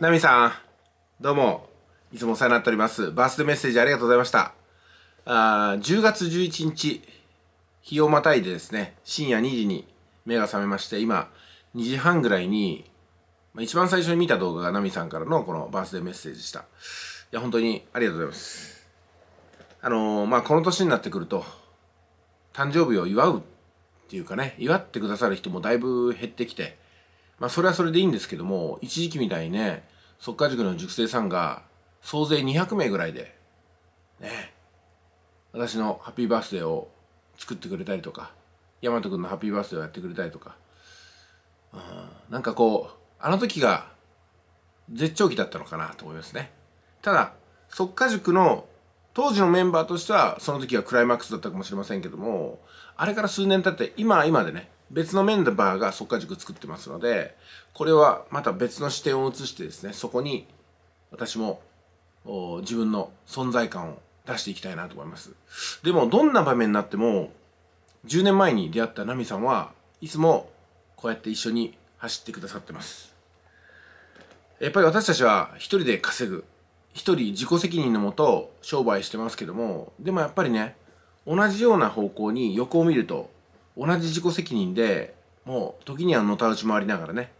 ナミさん、どうも、いつもお世話になっております。バースデーメッセージありがとうございました。あ10月11日、日をまたいでですね、深夜2時に目が覚めまして、今、2時半ぐらいに、まあ、一番最初に見た動画がナミさんからのこのバースデーメッセージでした。いや、本当にありがとうございます。あのー、まあ、この年になってくると、誕生日を祝うっていうかね、祝ってくださる人もだいぶ減ってきて、まあそれはそれでいいんですけども、一時期みたいにね、即稼塾の塾生さんが総勢200名ぐらいで、ね、私のハッピーバースデーを作ってくれたりとか、大和んのハッピーバースデーをやってくれたりとか、うん、なんかこう、あの時が絶頂期だったのかなと思いますね。ただ、即稼塾の当時のメンバーとしては、その時はクライマックスだったかもしれませんけども、あれから数年経って、今は今でね、別のメンバーが速化塾作ってますので、これはまた別の視点を移してですね、そこに私も自分の存在感を出していきたいなと思います。でも、どんな場面になっても、10年前に出会ったナミさんはいつもこうやって一緒に走ってくださってます。やっぱり私たちは一人で稼ぐ、一人自己責任のもと商売してますけども、でもやっぱりね、同じような方向に横を見ると同じ自己責任でもう時にはのたうち回りながらね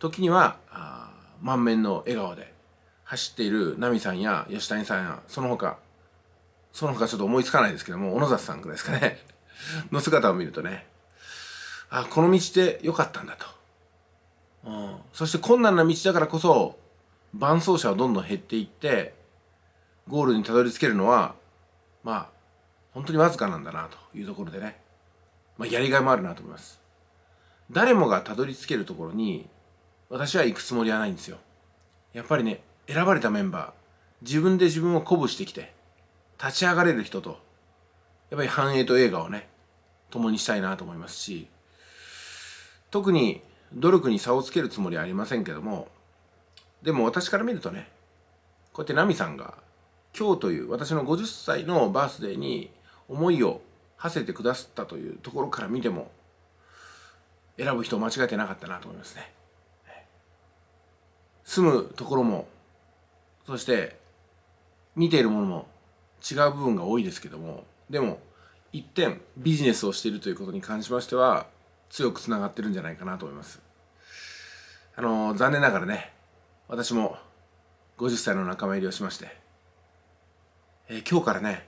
時にはあ満面の笑顔で走っている奈美さんや吉谷さんやその他その他ちょっと思いつかないですけども小野里さんくらいですかね の姿を見るとねあこの道で良かったんだと、うん、そして困難な道だからこそ伴走者はどんどん減っていってゴールにたどり着けるのはまあ本当にわずかなんだなというところでねまあ、やりがいもあるなと思います。誰もがたどり着けるところに、私は行くつもりはないんですよ。やっぱりね、選ばれたメンバー、自分で自分を鼓舞してきて、立ち上がれる人と、やっぱり繁栄と映画をね、共にしたいなと思いますし、特に努力に差をつけるつもりはありませんけども、でも私から見るとね、こうやってナミさんが、今日という私の50歳のバースデーに思いを馳せてくださったというところから見ても選ぶ人を間違えてなかったなと思いますね住むところもそして見ているものも違う部分が多いですけどもでも一点ビジネスをしているということに関しましては強くつながってるんじゃないかなと思いますあの残念ながらね私も50歳の仲間入りをしまして、えー、今日からね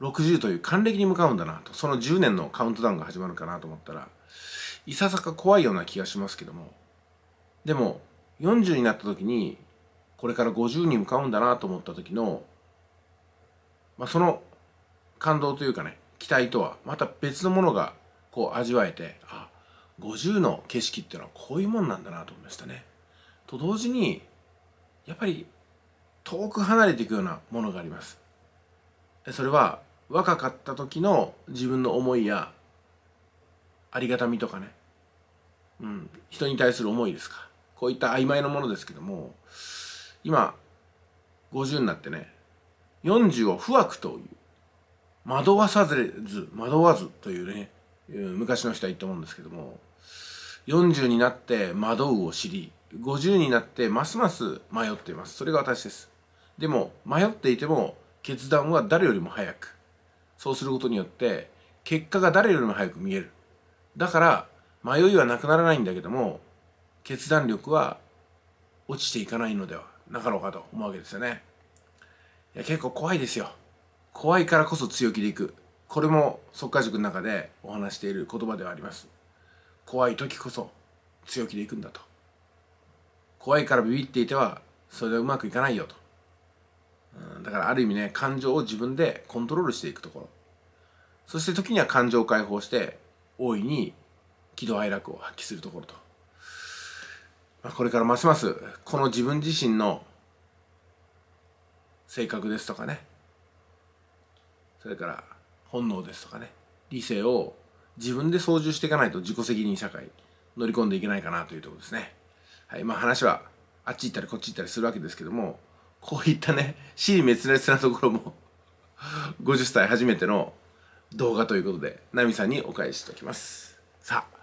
60という還暦に向かうんだなとその10年のカウントダウンが始まるかなと思ったらいささか怖いような気がしますけどもでも40になった時にこれから50に向かうんだなと思った時の、まあ、その感動というかね期待とはまた別のものがこう味わえてあ50の景色っていうのはこういうもんなんだなと思いましたね。と同時にやっぱり遠く離れていくようなものがあります。それは若かった時の自分の思いやありがたみとかね、うん、人に対する思いですかこういった曖昧なものですけども今50になってね40を不惑という惑わさず惑わずというね昔の人は言ったもんですけども40になって惑うを知り50になってますます迷っていますそれが私ですでも迷っていても決断は誰よりも早くそうすることによって結果が誰よりも早く見えるだから迷いはなくならないんだけども決断力は落ちていかないのではなかろうかと思うわけですよねいや結構怖いですよ怖いからこそ強気でいくこれも速化塾の中でお話している言葉ではあります怖い時こそ強気でいくんだと怖いからビビっていてはそれでうまくいかないよとだからある意味ね感情を自分でコントロールしていくところそして時には感情を解放して大いに喜怒哀楽を発揮するところと、まあ、これからますますこの自分自身の性格ですとかねそれから本能ですとかね理性を自分で操縦していかないと自己責任社会乗り込んでいけないかなというところですね。はい、まあ話はあっち行ったりこっち行ったりするわけですけどもこういったね、死に滅裂なところも、50 歳初めての動画ということで、ナミさんにお返ししておきます。さあ、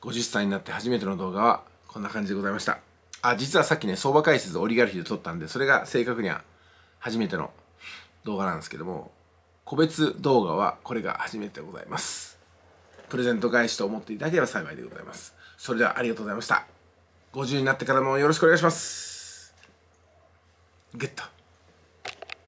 50歳になって初めての動画は、こんな感じでございました。あ、実はさっきね、相場解説オリガルヒで撮ったんで、それが正確には初めての動画なんですけども、個別動画はこれが初めてでございます。プレゼント返しと思っていただければ幸いでございます。それではありがとうございました。50になってからもよろしくお願いします。good